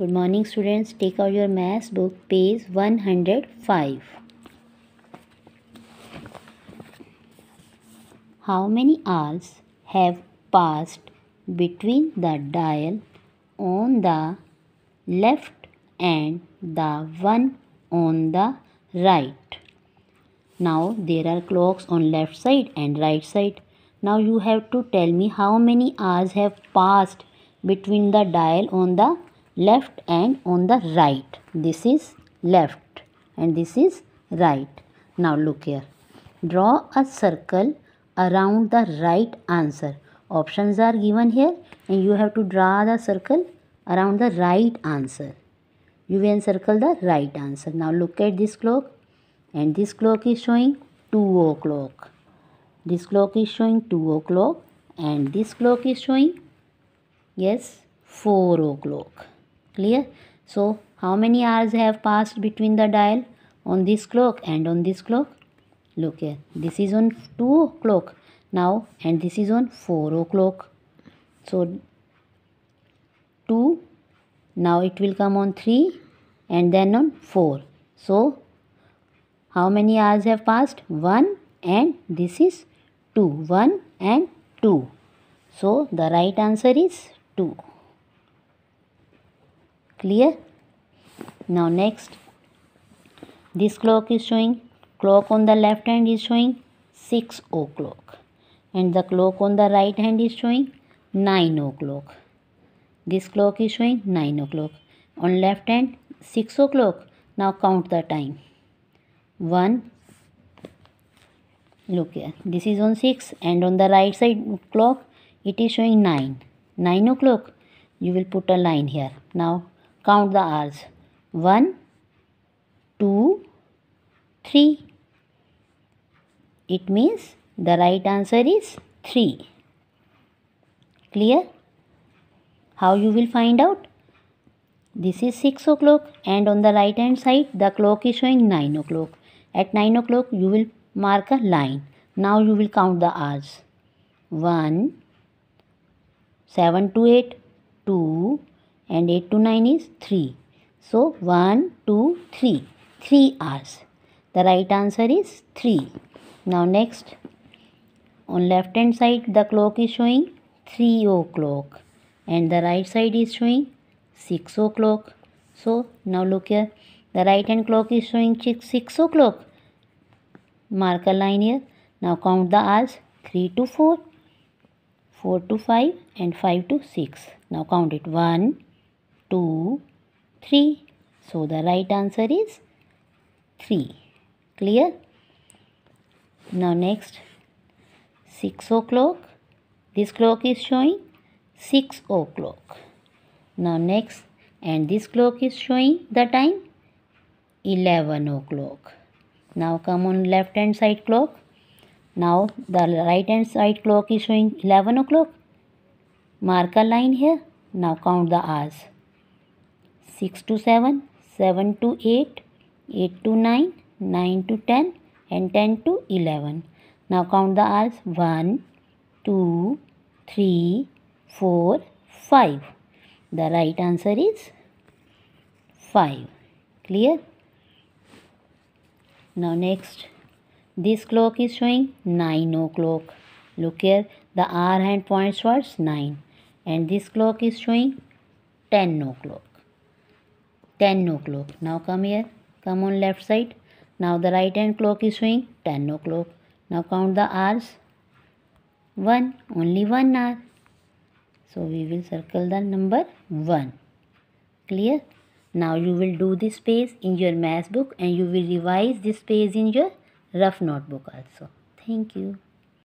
Good morning students. Take out your maths book page 105. How many hours have passed between the dial on the left and the one on the right? Now there are clocks on left side and right side. Now you have to tell me how many hours have passed between the dial on the left and on the right. This is left and this is right. Now look here. Draw a circle around the right answer. Options are given here and you have to draw the circle around the right answer. You will circle the right answer. Now look at this clock and this clock is showing 2 o'clock. This clock is showing 2 o'clock and this clock is showing yes 4 o'clock clear so how many hours have passed between the dial on this clock and on this clock look here this is on 2 o'clock now and this is on 4 o'clock so 2 now it will come on 3 and then on 4 so how many hours have passed 1 and this is 2 1 and 2 so the right answer is 2 clear now next this clock is showing clock on the left hand is showing 6 o'clock and the clock on the right hand is showing 9 o'clock this clock is showing 9 o'clock on left hand 6 o'clock now count the time 1 look here this is on 6 and on the right side clock it is showing 9 9 o'clock you will put a line here now count the hours 1 2 3 it means the right answer is 3 clear how you will find out this is 6 o'clock and on the right hand side the clock is showing 9 o'clock at 9 o'clock you will mark a line now you will count the hours 1 7 to 8 2 and 8 to 9 is 3. So 1, 2, 3. 3 hours. The right answer is 3. Now next on left hand side the clock is showing 3 o'clock and the right side is showing 6 o'clock. So now look here the right hand clock is showing 6 o'clock. Mark a line here. Now count the hours 3 to 4, 4 to 5 and 5 to 6. Now count it 1, 2, 3. So the right answer is 3. Clear? Now next 6 o'clock. This clock is showing 6 o'clock. Now next and this clock is showing the time 11 o'clock. Now come on left hand side clock. Now the right hand side clock is showing 11 o'clock. Mark a line here. Now count the hours. 6 to 7, 7 to 8, 8 to 9, 9 to 10 and 10 to 11. Now count the R's 1, 2, 3, 4, 5. The right answer is 5. Clear? Now next, this clock is showing 9 o'clock. Look here, the hour hand points towards 9 and this clock is showing 10 o'clock. 10 no clock. Now come here. Come on left side. Now the right hand clock is showing 10 no clock. Now count the hours. 1. Only 1 hour. So we will circle the number 1. Clear? Now you will do this page in your math book and you will revise this page in your rough notebook also. Thank you.